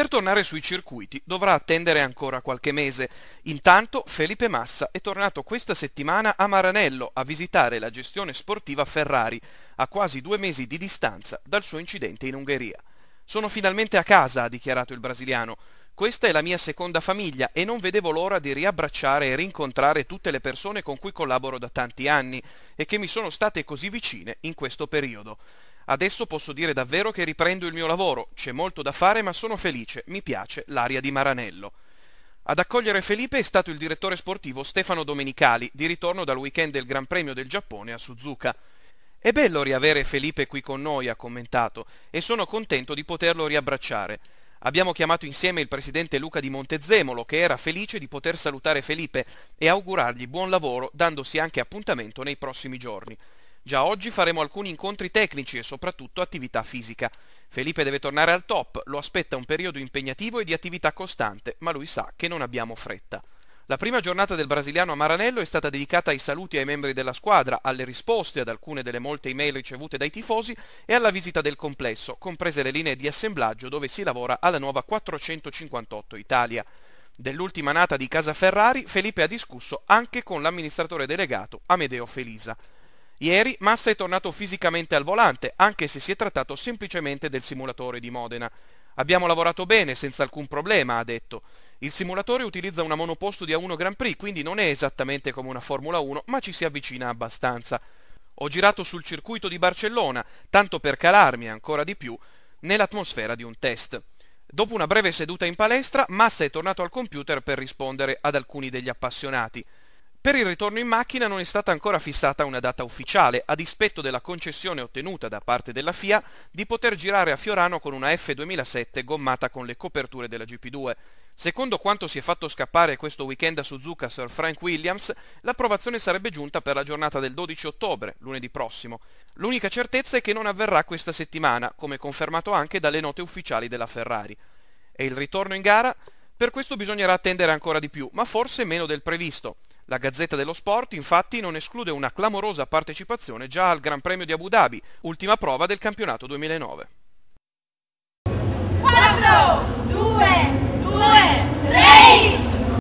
Per tornare sui circuiti dovrà attendere ancora qualche mese. Intanto Felipe Massa è tornato questa settimana a Maranello a visitare la gestione sportiva Ferrari, a quasi due mesi di distanza dal suo incidente in Ungheria. Sono finalmente a casa, ha dichiarato il brasiliano. Questa è la mia seconda famiglia e non vedevo l'ora di riabbracciare e rincontrare tutte le persone con cui collaboro da tanti anni e che mi sono state così vicine in questo periodo. Adesso posso dire davvero che riprendo il mio lavoro, c'è molto da fare ma sono felice, mi piace l'aria di Maranello. Ad accogliere Felipe è stato il direttore sportivo Stefano Domenicali, di ritorno dal weekend del Gran Premio del Giappone a Suzuka. È bello riavere Felipe qui con noi, ha commentato, e sono contento di poterlo riabbracciare. Abbiamo chiamato insieme il presidente Luca di Montezemolo, che era felice di poter salutare Felipe e augurargli buon lavoro, dandosi anche appuntamento nei prossimi giorni. Già oggi faremo alcuni incontri tecnici e soprattutto attività fisica. Felipe deve tornare al top, lo aspetta un periodo impegnativo e di attività costante, ma lui sa che non abbiamo fretta. La prima giornata del brasiliano a Maranello è stata dedicata ai saluti ai membri della squadra, alle risposte ad alcune delle molte email ricevute dai tifosi e alla visita del complesso, comprese le linee di assemblaggio dove si lavora alla nuova 458 Italia. Dell'ultima nata di Casa Ferrari, Felipe ha discusso anche con l'amministratore delegato Amedeo Felisa. Ieri Massa è tornato fisicamente al volante, anche se si è trattato semplicemente del simulatore di Modena. Abbiamo lavorato bene, senza alcun problema, ha detto. Il simulatore utilizza una monoposto di A1 Grand Prix, quindi non è esattamente come una Formula 1, ma ci si avvicina abbastanza. Ho girato sul circuito di Barcellona, tanto per calarmi ancora di più nell'atmosfera di un test. Dopo una breve seduta in palestra, Massa è tornato al computer per rispondere ad alcuni degli appassionati. Per il ritorno in macchina non è stata ancora fissata una data ufficiale, a dispetto della concessione ottenuta da parte della FIA di poter girare a Fiorano con una F2007 gommata con le coperture della GP2. Secondo quanto si è fatto scappare questo weekend a Suzuka Sir Frank Williams, l'approvazione sarebbe giunta per la giornata del 12 ottobre, lunedì prossimo. L'unica certezza è che non avverrà questa settimana, come confermato anche dalle note ufficiali della Ferrari. E il ritorno in gara? Per questo bisognerà attendere ancora di più, ma forse meno del previsto. La Gazzetta dello Sport infatti non esclude una clamorosa partecipazione già al Gran Premio di Abu Dhabi, ultima prova del campionato 2009.